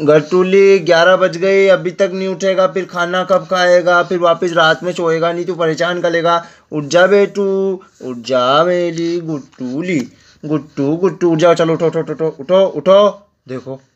गटूली ग्यारह बज गई अभी तक नहीं उठेगा फिर खाना कब खाएगा फिर वापस रात में सोएगा नहीं तो परेशान करेगा उठ जा बेटू उठ जा मेरी गुट्टूली गुट्टू गुट्टू उठ जाओ चलो उठो उठो उठो उठो उठो देखो